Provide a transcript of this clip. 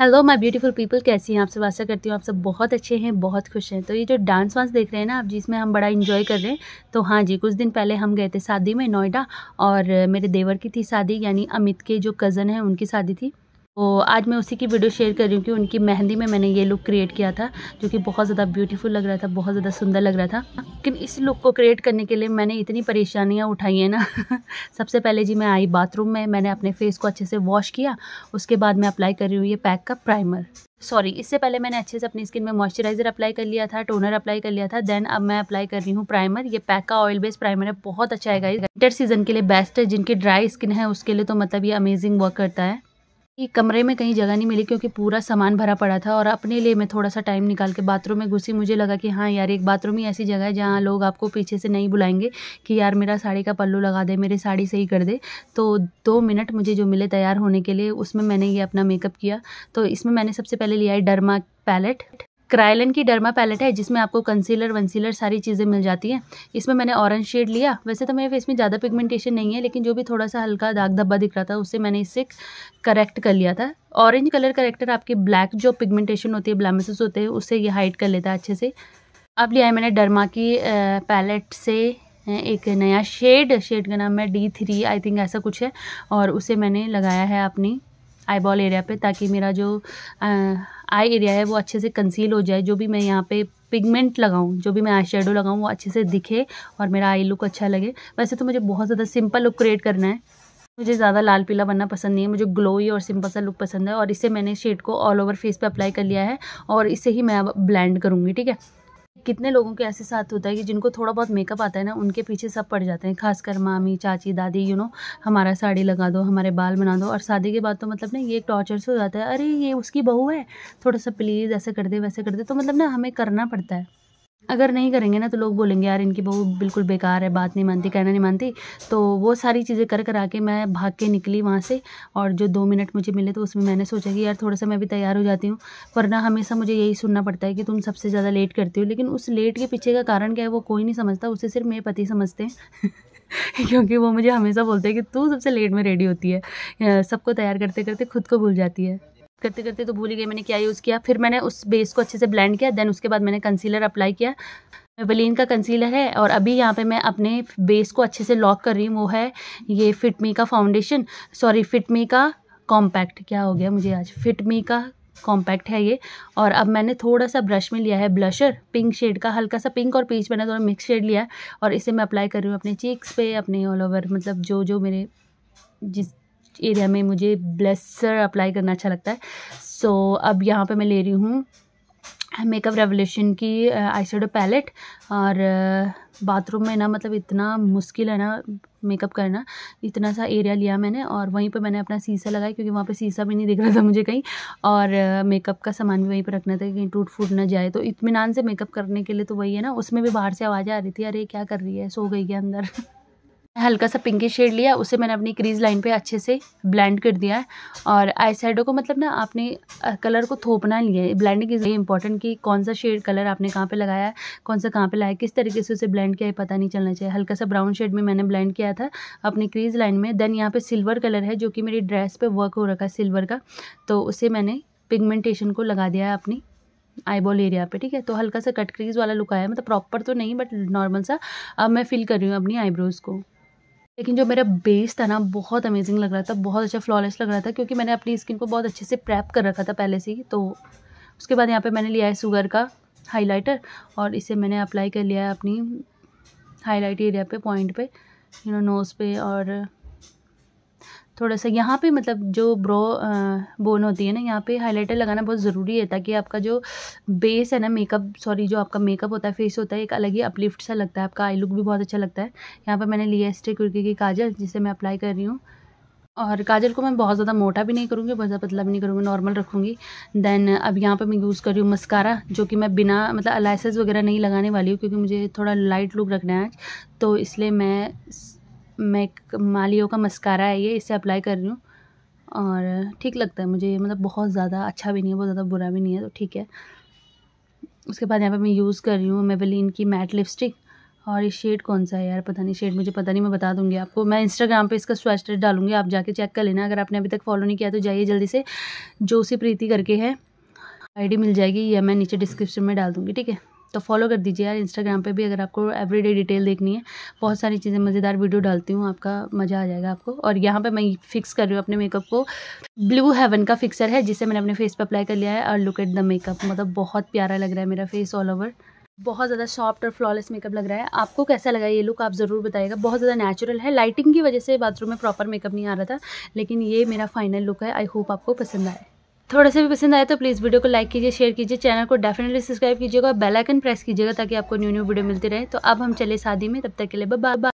hello my beautiful people कैसी हैं आपसे वास्ता करती हूँ आप सब बहुत अच्छे हैं बहुत खुश हैं तो ये जो डांस वांस देख रहे हैं ना आप जिसमें हम बड़ा इन्जॉय कर रहे हैं तो हाँ जी कुछ दिन पहले हम गए थे शादी में नोएडा और मेरे देवर की थी शादी यानी अमित के जो कज़न है उनकी शादी थी तो आज मैं उसी की वीडियो शेयर कर रही हूँ कि उनकी मेहंदी में मैंने ये लुक क्रिएट किया था जो कि बहुत ज़्यादा ब्यूटीफुल लग रहा था बहुत ज़्यादा सुंदर लग रहा था लेकिन इस लुक को क्रिएट करने के लिए मैंने इतनी परेशानियाँ उठाई हैं ना सबसे पहले जी मैं आई बाथरूम में मैंने अपने फेस को अच्छे से वॉश किया उसके बाद मैं अप्लाई कर रही हूँ ये पैक का प्राइमर सॉरी इससे पहले मैंने अच्छे से अपनी स्किन में मॉइस्चराइजर अप्लाई कर लिया था टोनर अप्लाई कर लिया था देन अब मैं अप्लाई कर रही हूँ प्राइमर ये पैक का ऑयल बेस्ड प्राइमर है बहुत अच्छा है विंटर सीजन के लिए बेस्ट है जिनकी ड्राई स्किन है उसके लिए तो मतलब ये अमेजिंग वर्क करता है कमरे में कहीं जगह नहीं मिली क्योंकि पूरा सामान भरा पड़ा था और अपने लिए मैं थोड़ा सा टाइम निकाल के बाथरूम में घुसी मुझे लगा कि हाँ यार एक बाथरूम ही ऐसी जगह है जहाँ लोग आपको पीछे से नहीं बुलाएंगे कि यार मेरा साड़ी का पल्लू लगा दे मेरी साड़ी सही कर दे तो दो मिनट मुझे जो मिले तैयार होने के लिए उसमें मैंने ये अपना मेकअप किया तो इसमें मैंने सबसे पहले लिया है डरमा पैलेट क्रायलन की डर्मा पैलेट है जिसमें आपको कंसीलर वंसीलर सारी चीज़ें मिल जाती हैं इसमें मैंने ऑरेंज शेड लिया वैसे तो मेरे फेस में ज़्यादा पिगमेंटेशन नहीं है लेकिन जो भी थोड़ा सा हल्का दाग धब्बा दिख रहा था उससे मैंने इससे करेक्ट कर लिया था ऑरेंज कलर करेक्टर आपके ब्लैक जो पिगमेंटेशन होती है ब्लैमसेस होते हैं उससे ये हाइड कर लेता है अच्छे से अब लिया है मैंने डर्मा की पैलेट से एक नया शेड शेड का नाम है डी थ्री आई थिंक ऐसा कुछ है और उसे मैंने लगाया है अपनी आई बॉल एरिया पे ताकि मेरा जो आई एरिया है वो अच्छे से कंसील हो जाए जो भी मैं यहाँ पे पिगमेंट लगाऊँ जो भी मैं आई शेडो लगाऊँ वो अच्छे से दिखे और मेरा आई लुक अच्छा लगे वैसे तो मुझे बहुत ज़्यादा सिंपल लुक क्रिएट करना है मुझे ज़्यादा लाल पीला बनना पसंद नहीं है मुझे ग्लोई और सिंपल सा लुक पसंद है और इससे मैंने शेड को ऑल ओवर फेस पर अप्लाई कर लिया है और इसे ही मैं अब ब्लैंड करूँगी ठीक है कितने लोगों के ऐसे साथ होता है कि जिनको थोड़ा बहुत मेकअप आता है ना उनके पीछे सब पड़ जाते हैं खासकर मामी चाची दादी यू नो हमारा साड़ी लगा दो हमारे बाल बना दो और शादी के बाद तो मतलब ना ये टॉर्चर से हो जाता है अरे ये उसकी बहू है थोड़ा सा प्लीज़ ऐसे कर दे वैसे कर दे तो मतलब ना हमें करना पड़ता है अगर नहीं करेंगे ना तो लोग बोलेंगे यार इनकी बहू बिल्कुल बेकार है बात नहीं मानती कहना नहीं मानती तो वो सारी चीज़ें कर कर आके मैं भाग के निकली वहाँ से और जो दो मिनट मुझे मिले तो उसमें मैंने सोचा कि यार थोड़ा सा मैं भी तैयार हो जाती हूँ वरना हमेशा मुझे यही सुनना पड़ता है कि तुम सबसे ज़्यादा लेट करती हो लेकिन उस लेट के पीछे का कारण क्या है वो कोई नहीं समझता उसे सिर्फ मेरे पति समझते हैं क्योंकि वो मुझे हमेशा बोलते हैं कि तू सबसे लेट में रेडी होती है सबको तैयार करते करते खुद को भूल जाती है करते करते तो भूल ही गई मैंने क्या यूज़ किया फिर मैंने उस बेस को अच्छे से ब्लेंड किया देन उसके बाद मैंने कंसीलर अप्लाई किया वलिन का कंसीलर है और अभी यहाँ पे मैं अपने बेस को अच्छे से लॉक कर रही हूँ वो है ये फिटमी का फाउंडेशन सॉरी फिटमी का कॉम्पैक्ट क्या हो गया मुझे आज फिटमी का कॉम्पैक्ट है ये और अब मैंने थोड़ा सा ब्रश में लिया है ब्लशर पिंक शेड का हल्का सा पिंक और पीच मैंने थोड़ा मिक्स शेड लिया है और इसे मैं अप्लाई कर रही हूँ अपने चीक्स पे अपने ऑल ओवर मतलब जो जो मेरे जिस एरिया में मुझे ब्लेसर अप्लाई करना अच्छा लगता है सो so, अब यहाँ पे मैं ले रही हूँ मेकअप रेवोल्यूशन की आई uh, पैलेट और बाथरूम uh, में ना मतलब इतना मुश्किल है ना मेकअप करना इतना सा एरिया लिया मैंने और वहीं पर मैंने अपना शीशा लगाया क्योंकि वहाँ पे शीशा भी नहीं दिख रहा था मुझे कहीं और मेकअप uh, का सामान भी वहीं पर रखना था कहीं टूट फूट ना जाए तो इतमान से मेकअप करने के लिए तो वही है ना उसमें भी बाहर से आवाज़ आ रही थी अरे क्या कर रही है सो गई क्या अंदर हल्का सा पिंकी शेड लिया उसे मैंने अपनी क्रीज लाइन पे अच्छे से ब्लेंड कर दिया है और आई को मतलब ना आपने कलर को थोपना नहीं है ब्लेंडिंग इज़ इंपॉर्टेंट कि कौन सा शेड कलर आपने कहाँ पे लगाया है कौन सा कहाँ पे लाया किस तरीके से उसे ब्लेंड किया है पता नहीं चलना चाहिए हल्का सा ब्राउन शेड में मैंने ब्लेंड किया था अपनी क्रीज लाइन में देन यहाँ पर सिल्वर कलर है जो कि मेरी ड्रेस पर वर्क हो रखा है सिल्वर का तो उसे मैंने पिगमेंटेशन को लगा दिया है अपनी आईबॉल एरिया पे ठीक है तो हल्का सा कट क्रीज वाला लुक आया मतलब प्रॉपर तो नहीं बट नॉर्मल सा अब मैं फिल कर रही हूँ अपनी आईब्रोज़ को लेकिन जो मेरा बेस था ना बहुत अमेजिंग लग रहा था बहुत अच्छा फ्लॉलेस लग रहा था क्योंकि मैंने अपनी स्किन को बहुत अच्छे से प्रैप कर रखा था पहले से ही तो उसके बाद यहाँ पे मैंने लिया है सुगर का हाइलाइटर और इसे मैंने अप्लाई कर लिया है अपनी हाईलाइट एरिया पे पॉइंट पे यू नो नोज़ पे और थोड़ा सा यहाँ पे मतलब जो ब्रो बोन होती है ना यहाँ पे हाइलाइटर लगाना बहुत ज़रूरी है ताकि आपका जो बेस है ना मेकअप सॉरी जो आपका मेकअप होता है फेस होता है एक अलग ही अपलिफ्ट सा लगता है आपका आई लुक भी बहुत अच्छा लगता है यहाँ पर मैंने लिया स्टे कुर्की की काजल जिसे मैं अप्लाई कर रही हूँ और काजल को मैं बहुत ज़्यादा मोटा भी नहीं करूँगी बहुत ज़्यादा पतला भी नहीं करूँगी नॉर्मल रखूँगी देन अब यहाँ पर मैं यूज़ कर रही हूँ मस्कारा जो कि मैं बिना मतलब अलाइसेस वगैरह नहीं लगाने वाली हूँ क्योंकि मुझे थोड़ा लाइट लुक रखना है आज तो इसलिए मैं मैक मालियो का मस्कारा है ये इससे अप्लाई कर रही हूँ और ठीक लगता है मुझे मतलब बहुत ज़्यादा अच्छा भी नहीं है बहुत ज़्यादा बुरा भी नहीं है तो ठीक है उसके बाद यहाँ पर मैं यूज़ कर रही हूँ मेबेलिन की मैट लिपस्टिक और ये शेड कौन सा है यार पता नहीं शेड मुझे पता नहीं मैं बता दूंगी आपको मैं इंस्टाग्राम पे इसका स्वैच डालूंगी आप जाके चेक कर लेना अगर आपने अभी तक फॉलो नहीं किया तो जाइए जल्दी से जोसी प्रीति करके है आईडी मिल जाएगी या मैं नीचे डिस्क्रिप्शन में डाल दूँगी ठीक है तो फॉलो कर दीजिए यार इंस्टाग्राम पे भी अगर आपको एवरीडे डिटेल देखनी है बहुत सारी चीज़ें मज़ेदार वीडियो डालती हूँ आपका मज़ा आ जाएगा आपको और यहाँ पर मैं फिक्स कर रही हूँ अपने मेकअप को ब्लू हेवन का फिक्सर है जिसे मैंने अपने फेस पर अप्लाई कर लिया है और लुक एट द मेकअप मतलब बहुत प्यारा लग रहा है मेरा फेस ऑल ओवर बहुत ज़्यादा सॉफ्ट और फ्लॉलेस मेकअप लग रहा है आपको कैसा लगा ये लुक आप ज़रूर बताएगा बहुत ज़्यादा नेचुरल है लाइटिंग की वजह से बाथरूम में प्रॉपर मेकअप नहीं आ रहा था लेकिन ये मेरा फाइनल लुक है आई होप आपको पसंद आए थोड़ा सा भी पसंद आया तो प्लीज़ वीडियो को लाइक कीजिए शेयर कीजिए चैनल को डेफिनेटली सब्सक्राइब कीजिएगा बेल आइकन प्रेस कीजिएगा ताकि आपको न्यू न्यू वीडियो मिलती रहे तो अब हम चले शादी में तब तक के लिए बाय बाय